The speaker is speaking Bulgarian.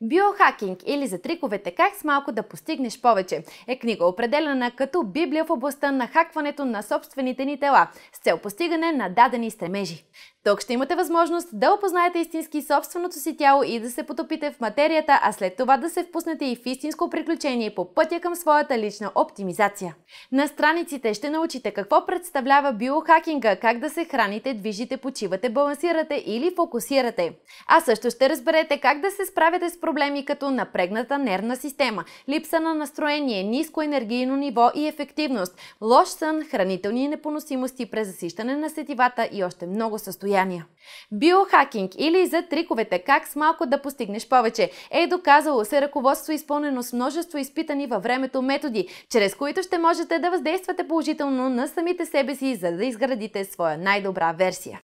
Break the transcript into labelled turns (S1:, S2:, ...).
S1: Биохакинг или за триковете как с малко да постигнеш повече е книга определена като Библия в областта на хакването на собствените ни тела с цел постигане на дадени стремежи. Тук ще имате възможност да опознаете истински собственото си тяло и да се потопите в материята, а след това да се впуснете и в истинско приключение по пътя към своята лична оптимизация. На страниците ще научите какво представлява биохакинга, как да се храните, движите, почивате, балансирате или фокусирате. А също ще разберете как да се справяте с проблеми като напрегната нервна система, липса на настроение, ниско енергийно ниво и ефективност, лош сън, хранителни непоносимости, презасищане на сетивата и още много състояния. Биохакинг или за триковете как с малко да постигнеш повече е доказало се ръководство изпълнено с множество изпитани във времето методи, чрез които ще можете да въздействате положително на самите себе си, за да изградите своя най-добра версия.